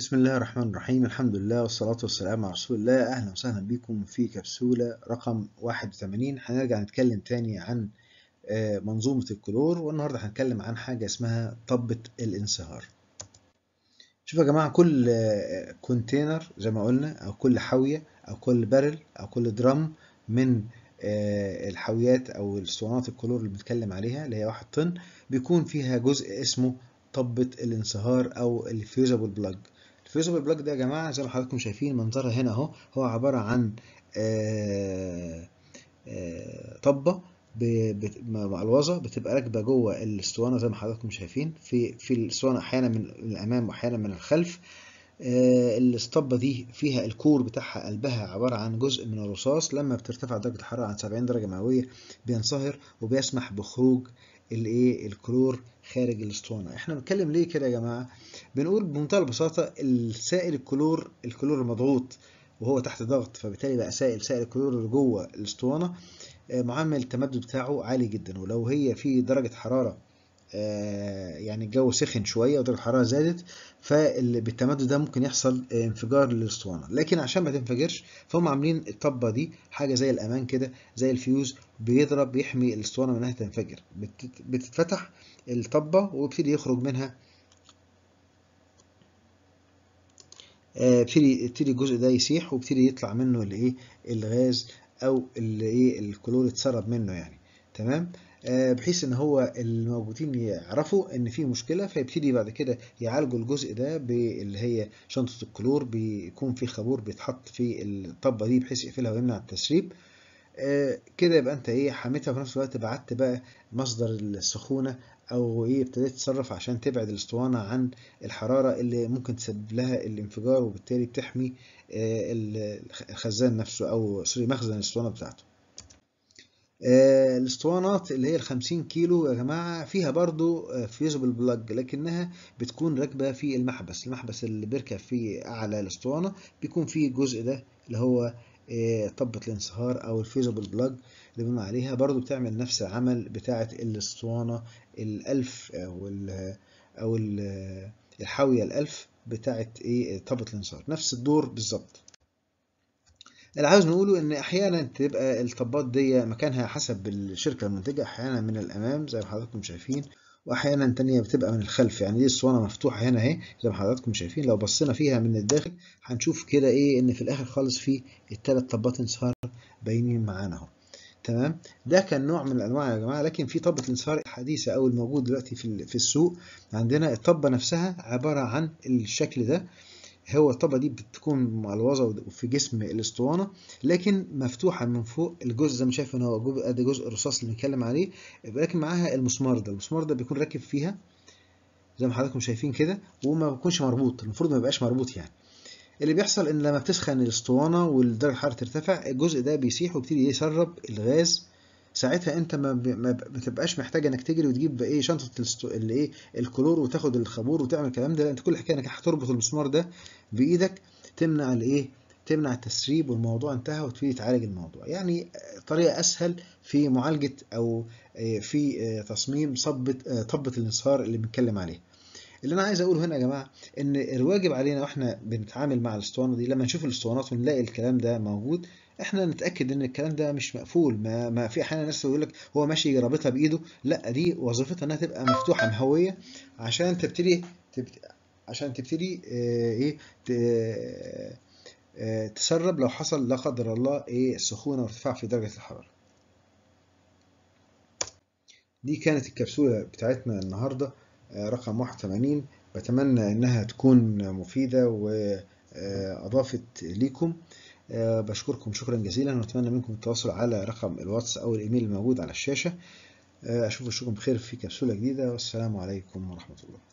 بسم الله الرحمن الرحيم الحمد لله والصلاة والسلام على رسول الله أهلا وسهلا بكم في كبسولة رقم 81 هنرجع نتكلم تاني عن آه، منظومة الكلور والنهاردة هنتكلم عن حاجة اسمها طبة الانصهار شوفوا يا جماعة كل آه، كونتينر زي ما قلنا أو كل حاوية أو كل بارل أو كل درام من آه، الحاويات أو الاسطوانات الكلور اللي بنتكلم عليها اللي هي واحد طن بيكون فيها جزء اسمه طبة الانصهار أو الفيوزابل بلاج الفيزبل بلوك ده يا جماعه زي ما حضراتكم شايفين منظرها هنا اهو هو عباره عن آه، آه، طبه معلوظه بتبقى راكبه جوه الاسطوانه زي ما حضراتكم شايفين في في الاسطوانه احيانا من الامام واحيانا من الخلف آه، الاسطبه دي فيها الكور بتاعها قلبها عباره عن جزء من الرصاص لما بترتفع درجه الحراره عن 70 درجه مئويه بينصهر وبيسمح بخروج الايه الكلور خارج الاسطوانه احنا بنتكلم ليه كده يا جماعه بنقول بمنتهى البساطه السائل الكلور الكلور مضغوط وهو تحت ضغط فبالتالي بقى سائل سائل الكلور اللي جوه الاسطوانه آه، معامل التمدد بتاعه عالي جدا ولو هي في درجه حراره آه، يعني الجو سخن شويه ودرجه الحراره زادت فبالتمدد ده ممكن يحصل انفجار للاسطوانه لكن عشان ما تنفجرش فهم عاملين الطبه دي حاجه زي الامان كده زي الفيوز بيضرب بيحمي الاسطوانه من انها تنفجر بتتفتح الطبه ويبتدي يخرج منها بيبتدي آه، يبتدي الجزء ده يسيح ويبتدي يطلع منه الايه الغاز او الايه الكلور اتسرب منه يعني تمام آه، بحيث ان هو الموجودين يعرفوا ان في مشكله فيبتدي بعد كده يعالجوا الجزء ده باللي هي شنطه الكلور بيكون في خابور بيتحط في الطبه دي بحيث يقفلها ويمنع التسريب آه، كده يبقى انت ايه حميتها في نفس الوقت بعدت بقى مصدر السخونه او ايه ابتديت تتصرف عشان تبعد الاسطوانه عن الحراره اللي ممكن تسبب لها الانفجار وبالتالي بتحمي آه، الخزان نفسه او سوري مخزن الاسطوانه بتاعته آه، الاسطوانات اللي هي ال 50 كيلو يا جماعه فيها برضو آه، فيوزبل بلاج لكنها بتكون راكبه في المحبس المحبس اللي بيركب فيه اعلى الاسطوانه بيكون فيه الجزء ده اللي هو آه، طبة الانصهار او الفيوزبل بلاج اللي بنقول عليها برضو بتعمل نفس العمل بتاعه الاسطوانه الالف او الـ او الـ الحاويه الالف بتاعه ايه طبة الانصهار نفس الدور بالظبط اللي عاوز نقوله ان احيانا تبقى الطبات دي مكانها حسب الشركه المنتجه احيانا من الامام زي ما حضراتكم شايفين واحيانا تانية بتبقى من الخلف يعني دي الصوانه مفتوحه هنا اهي زي ما حضراتكم شايفين لو بصينا فيها من الداخل هنشوف كده ايه ان في الاخر خالص في الثلاث طبات انصهار باينين معانا اهو تمام ده كان نوع من الانواع يا جماعه لكن في طبه الانصهار الحديثه او الموجود دلوقتي في في السوق عندنا الطبه نفسها عباره عن الشكل ده هو الطبقة دي بتكون ملوظة في جسم الاسطوانة لكن مفتوحة من فوق الجزء زي ما شايف ان هو جزء ده جزء الرصاص اللي بنتكلم عليه لكن معاها المسمار ده المسمار ده بيكون راكب فيها زي ما حضراتكم شايفين كده وما بيكونش مربوط المفروض ما يبقاش مربوط يعني اللي بيحصل ان لما بتسخن الاسطوانة والدرجة الحرارة ترتفع الجزء ده بيسيح وبيبتدي يسرب الغاز ساعتها انت ما بتبقاش محتاج انك تجري وتجيب بقى ايه شنطه اللي ايه الكلور وتاخد الخابور وتعمل الكلام ده لا انت كل الحكايه انك هتربط المسمار ده بايدك تمنع الايه تمنع التسريب والموضوع انتهى وتبتدي تعالج الموضوع يعني طريقه اسهل في معالجه او آه، في آه، تصميم صبه آه، طبه الانصهار اللي بنتكلم عليه اللي انا عايز اقوله هنا يا جماعه ان الواجب علينا واحنا بنتعامل مع الاسطوانه دي لما نشوف الاسطوانات ونلاقي الكلام ده موجود احنا نتاكد ان الكلام ده مش مقفول ما, ما في احيانا ناس يقول لك هو ماشي رابطها بايده لا دي وظيفتها انها تبقى مفتوحه مهويه عشان تبتدي تبت... عشان تبتدي آه، ايه ت... آه، تسرب لو حصل لا قدر الله ايه سخونه وارتفاع في درجه الحراره دي كانت الكبسوله بتاعتنا النهارده رقم 81 بتمنى انها تكون مفيدة واضافت ليكم بشكركم شكرا جزيلا واتمنى منكم التواصل على رقم الواتس او الايميل الموجود على الشاشة اشوف اشوفكم بخير في كبسولة جديدة والسلام عليكم ورحمة الله